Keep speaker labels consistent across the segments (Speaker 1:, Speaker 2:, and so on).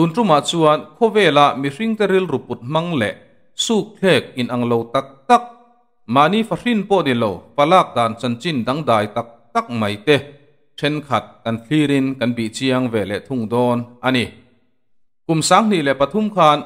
Speaker 1: ตุนรุมาชวนโคเวลามีริงเตริลรูปุดมังเลสุกเทกอินอังโลตักตัก มานีฟรินโปดิโลปลากัานจันจินดังไดตักตักไม่เตะเช่นขัดกันคลีรินกันบีเชียงเวเลทุ่งโดนอันนี้กุมสังนี่และปทุมคาน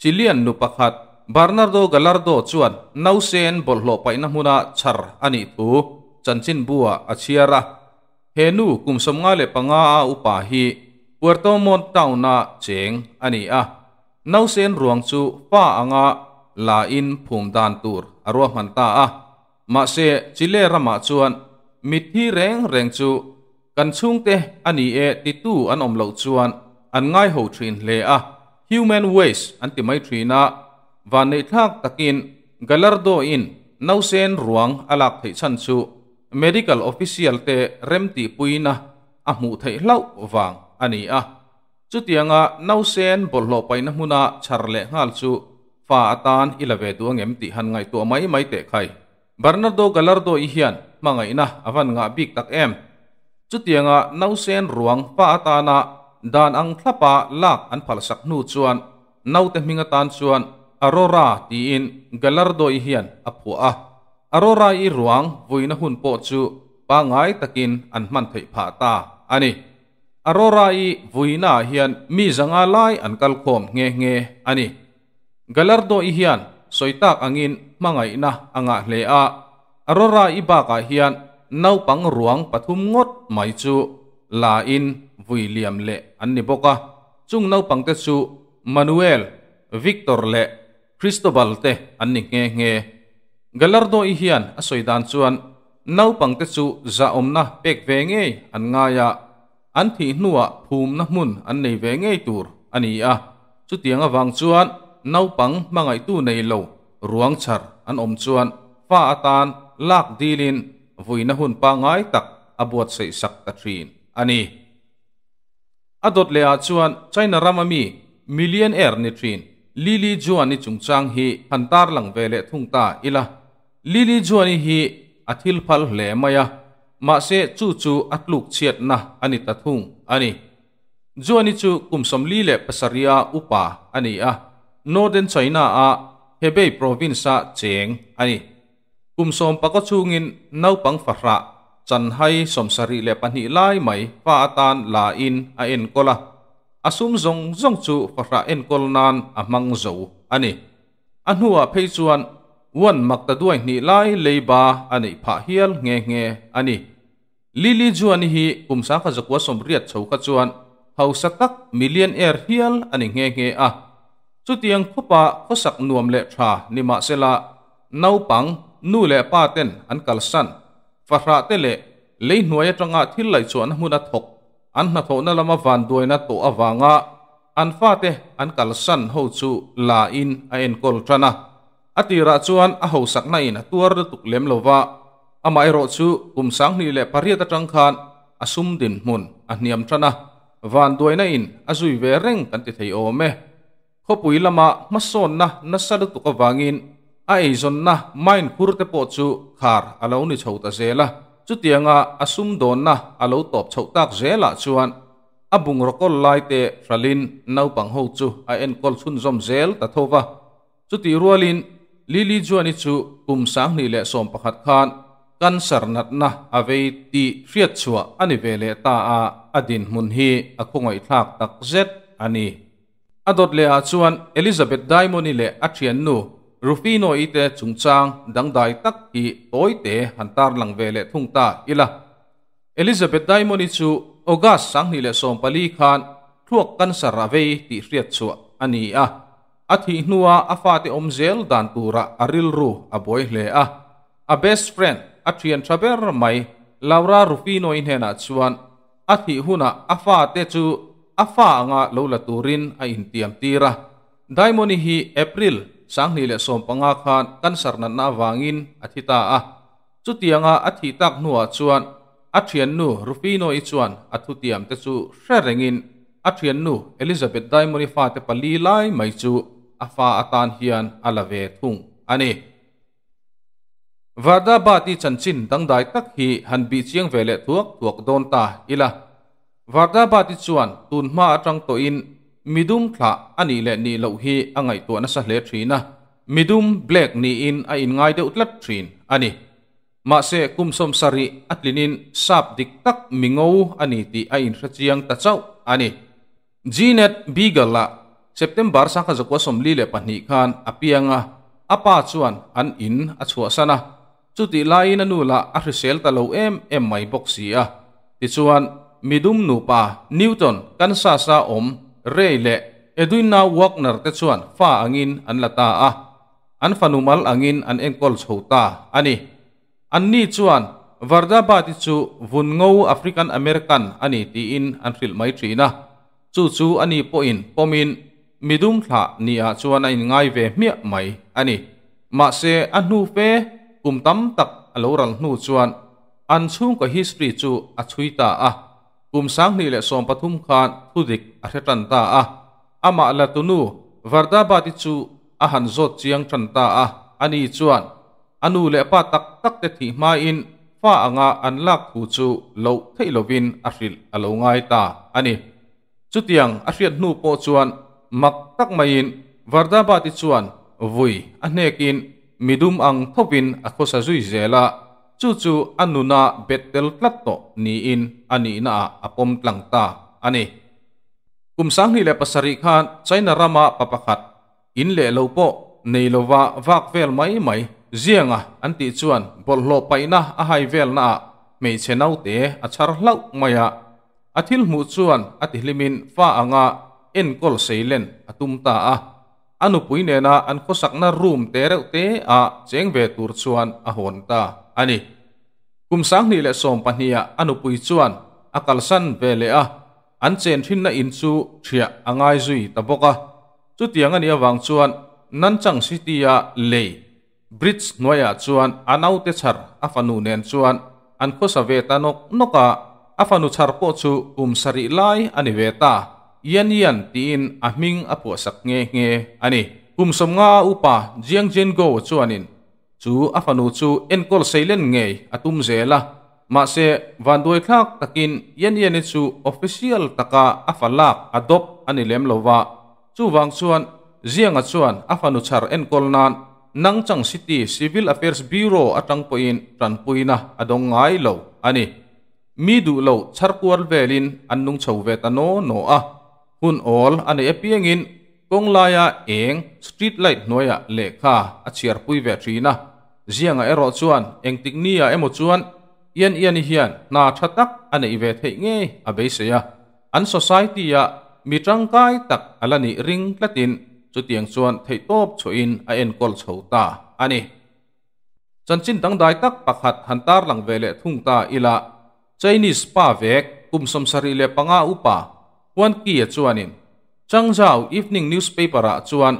Speaker 1: จิเลียนนุปขัด บาร์นาร์โดกัลลาร์โดชวนนาวเซนบอลโลไปนะมุนาชาร์อันนี้ทูจันจินบัวอาเชียระเฮนูกุมสมงาเลปังอาอุปาฮี buộc Puerto Montauna cheng ani a nau sen ruộng chu pha anh anga la in phum dan tour, arwa man ta a ma se chile rama chuan mít thi rèn rèn chu kan chung te ani e ti tu an om lâu chuan an ngai ho thrin hle a human waste anh tìm ti mai thrina và nei thak in, galardo in nau sen ruộng alak thei chan chu medical official te rem remti puina a mu thei lau wang อันนี้อ่ะจุดยังอ่ะน่าวเซนบอลลอไปนะมุนาชาร์เล่งาลสูฟาตานอิลเวดัวเงมติฮันไงตัวไม่ไม่เตะใครบาร์นาร์โดกัลลาร์โดอิฮียนมังไงนะอาวันงาบิกตักเอ็มจุดยังอ่ะน่าวเซนรวงฟาตานะดานอังทลัปะลักอันพัลสักนูจวนน่าวเตมิงตันจวนอโรราตีอินกัลลาร์โดอิฮียนอพัวอ่ะอโรราอีรวงวุยนะหุ่นโปจูปางไงตะกินอันมันเผยผ่าตาอันนี้ arora i vuina hian mi zanga lai an kal khom nge nge ani galardo i hian soitak angin mangai na anga hle a arora i ba ka ah hian nau pang ruang pathum ngot mai chu la in vui le an ni boka chung nau pang te chu manuel victor le cristobal te an ni nge nge galardo i hian a soidan chuan nau pang te chu za omna pek ve nge an ngaya อันที่นัวภูมินักมุนอันในเวงไอตูวอันนี้อ่ะจุดเตียงอวังชวนนาวปังมังไอตู้ในโลรวงชรอันอมชวนฟ้าตานลากดีลินวุยนหุนปางไอตักอบวดใส่สักตะทรีนอันนี้อดดเลียชวนใจนรามมีมิลเลียนเอร์นิทรีนลิลี่จวนนี่จุงจางฮีพันตาร์หลังเวเลทุ่งตาอีละลิลี่จวนนี่ฮีอธิลพัลเ่ลมายามาเสจู่จู่อัดลูกเชียดนะอันนี้ตัดหุงอันนี้จวนนี้จู่กุมสมลีเล่ปัสริยาอุปาอันนี้อ่ะโนเดนไชน่าอ่ะเฮเบย์พรวินซาเจงอันนี้กุมสมปะก็ชูงินนาวปังฝระจันให้สมสริเล่ปันหิไลไม่ฟาตานลาอินอเอ็นก็ละอาซุมจงจงจู่ฝระเอ็นก็ลนันอามังโจอันนี้อันหัวเพยจวนวันมักตะด้วยนี่ไลเลยบาอันนี้ผาเฮียลเงเงอันนี้ Lily Juan hi umsa kha zakwa somriat chhoka chuan hausa tak millionaire hial ani nge nge a chutiang khopa khosak nuam le tha nima sela naupang nu le pa ten an kalsan fahra te le lei nuai atanga thil lai chuan hmuna thok an na tho na lama van duaina to awanga an fa te an kalsan ho chu la in a en kol thana atira chuan a ho sak na in a tuar tuk lem lova amai ro chu um sang ni le pariat atang khan asum din mun a niam thana van duaina in azui ve reng kan ti thei o me khopui lama mason na nasadu tu ka wangin ai zon na main kurte po chu khar alo ni chhota zela chu tianga asum don na alo top chhotak zela chuan abung rokol lai te ralin nau pang ho chu a en kol chun zom zel ta thova chu ti rualin lili juani chu kum sang ni le som pakhat khan kan sarnatna a vei tih hriat chua ani ve le ta a a din hmun hi a khungoi thlak tak zet ani a dawt le a chuan elizabeth daimoni le a thian nu rufino ite chungchang dangdai tak hi toite hantar lang ve le thungta ila elizabeth daimoni chu august sang ni le som pali khan thuak kan saravei ti hriat chua ani a athi hnua afa te omzel dan tura aril ru a boy hle a a best friend atrian thian mai laura rufino in hena chuan a huna a fa te chu a anga lola turin a in tiam tira daimoni hi april sang ni le som panga khan kan sarna na wangin a thi ta a chu tianga tak nuwa chuan a nu rufino i chuan a thu tiam te chu hre rengin nu elizabeth daimoni fa te pali lai mai chu afa fa atan hian ala thung ani Varda bati chanchin dang dai tak hi han bi chiang ve le thuak thuak don ta ila. Varda bati chuan tun ma atang to in midum thla ani le ni lo hi angai to na sa le thina. Midum black ni in a in ngai de utlat thrin ani. Ma se kum som sari atlinin sap dik tak mingo ani ti a in ra chiang ta chau ani. Jinet bigala September sa ka zakwa somli le pahni khan apianga apa chuan an in achua sana. จุดที่ลายนันู่นละอาริเซลตะโลเอ็มเอ็มไม่บอกเสียติชวนมิดุมนูปานิวตันกันซาซาอมเรย์เล่เอดวินนาวอกนาร์ติชวนฟ้าอังินอันละตาอ่ะอันฟานุมัลอังินอันเอ็งกอลโชตาอันนี้อันนี้ชวนวาร์ดาบาติจูวุ่นงูแอฟริกันอเมริกันอันนี้ทีอินอันฟิลไม่ทีนะจู่จู่อันนี้ปอินปมินมิดุมท่านี่อ่าชวนอันง่ายเวเมียไม่อันนี้มาเซอันนูเฟ kum tam tak alo ral nu chuan an chung ka history chu a à, chui ta à. à, a kum sang ni le som pathum khan thudik a re tan ta a ama la tunu varda ba ti chu a han zot chiang tan ta a ani chuan anu le pa tak tak te thi ma in fa anga an lak thu chu lo thei lovin a ril alo ngai ta ani chutiang a riat nu po chuan mak tak mai in varda ba ti chuan vui a hnekin midum ang thopin ako sa zui zela chu chu anuna betel tlatto ni in ani na apom tlangta ani kumsang ni le pasari khan chaina rama papakhat in le lo po nei lo may may vel mai mai zianga anti chuan bol lo paina a hai vel na may chenau te a char maya athil mu chuan atihlimin fa anga en kol seilen atumta ah anu puine na an kho sakna room te reuh te a cheng ve tur chuan a hon ta ani kum sang ni le som pahnia anu pui chuan akal san ve le a an chen thin na in chu thia angai zui ta boka chu tiang ani awang chuan nan chang city a le bridge noya chuan anau te char afanu nen chuan an kho sa ve ta nok noka afanu char po chu um sari lai ani ve ta yên yên tin a à ming à a po sak nge nge ani kum som nga upa jiang jin go chuanin chu à afanu chu enkol seilen nge atum zela ma se vandoi khak takin yen yen chu official taka afalak adop ani lem lova chu wang chuan jiang a chuan afanu char enkol nan Nangchang city civil affairs bureau atang poin tran puina adong ngai lo ani mi du lo char kual velin annung chho ve ta no no a hun all ane epiang in konglaya eng street light noya lekha achiar pui ve thina zianga ero chuan engtik nia emo chuan ian ian hian na thatak ane ive thei nge abeisaya an society ya mi tangkai tak alani ring latin chutiang chuan thei top choin a en kol chhota ani chanchin dangdai tak pakhat hantar lang vele thungta ila chinese pa vek kum somsari le panga upa Evening Newspaper ama chu khat anga latu tur วันกี้จวนนินจังเจ้าอีฟนิ่งนิวส์เพเปอร์จวน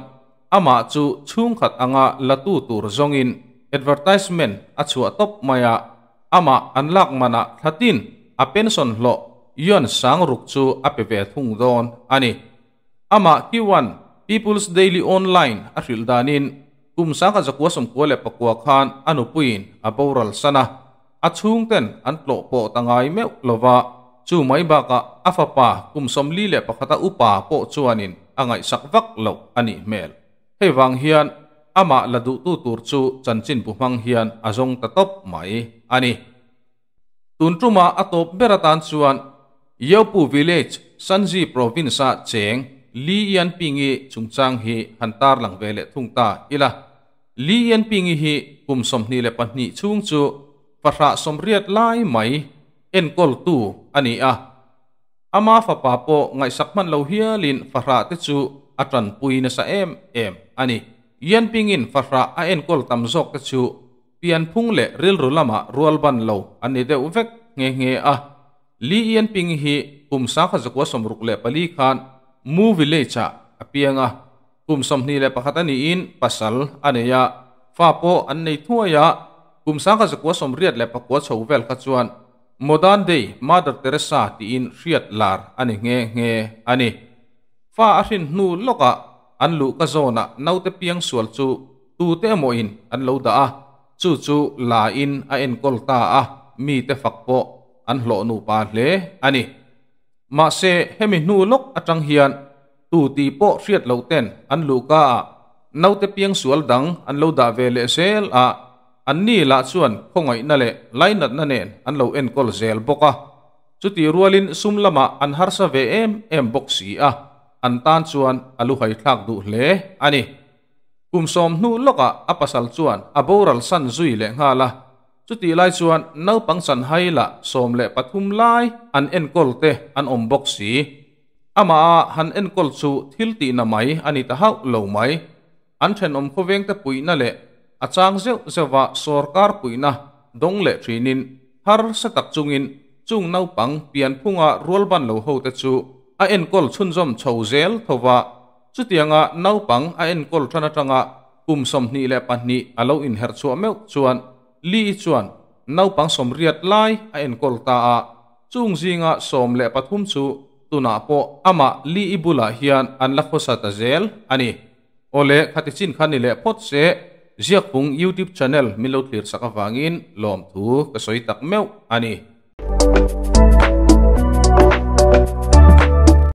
Speaker 1: อามาจูชุ่งขัดอ่างละตูตูรจงอิน advertisement at suwa top maya ama anlak mana thatin a pension lo yon sang rukchu apeve thung don ani ama kiwan people's daily online aril danin kumsa ka zakwa som le pakwa khan anupuin boral sana achung ten antlo po tangai me lova chu mai baka afapa kumsom li le pakhata upa po chuanin angai sakvak lo ani mel hei wang hian ama ladu tu tur chu chanchin pumang hian azong tatop mai ani tuntuma atop beratan chuan yopu village sanji province a cheng li yan pingi chungchang hi hantar lang vele thungta ila li yan pingi hi kumsom ni le panni chung chu som lai ประสะสมเรียดไล่ไหม en kol tu ani a ama fa pa po ngai sakman lo hia lin fara te chu atran pui na sa em em ani yan pingin fara a en kol tam zok te chu pian phung le ril ru lama rual ban lo ani de uvek nge nge a li yan ping hi kum sa kha zakwa somruk le pali khan mu village a apianga kum som ni le pakhat ani in pasal aneya fa po an nei thua ya kum sa kha zakwa somriat le pakwa chhovel kha chuan modern day mother teresa ti in riat lar ani nge nge ani fa a hrin hnu loka an lu ka zona naute piang sual chu tu te mo in an lo da a chu chu la in a en kol ta a mi te fak po an hlo nu pa hle ani ma se hemi hnu lok atang hian tu ti po riat lo ten an lu ka naute piang sual dang an lo da ve le sel a อันนี้ละส่วนพงไอ้นั่นแหละไล่นัดนั่นเองอันเราเอ็นกอลเซลบกอ่ะสุดที่รัวลินสุ่มละมาอันฮาร์สเวมเอมบกซีอะอันตันสวนอลูไฮทักดูเลอันนี้คุมสมนูล่ะอาปัลสวนอบูรัลสันจุยเลงาละสุดทไล่วนน่ปังสันไฮละสมเลปทุมไลอันเอ็นกอลเตอันอมบกซีอามาันเ achang zeu zewa sorkar puina dongle thinin har satak chungin chung nau pang pian phunga rol ban lo ho te chu a en kol chun zom chho zel thowa chutianga nau pang a en kol thana tanga kum som ni le pan ni alo in her chu ameu chuan li chuan nau pang som riat lai a en kol ta a chung zinga som le pathum chu tuna po ama li ibula hian an la khosa ta zel ani ole khatichin khani le phot se ziak pung YouTube channel milo tlir sak lom thu ka soi tak meu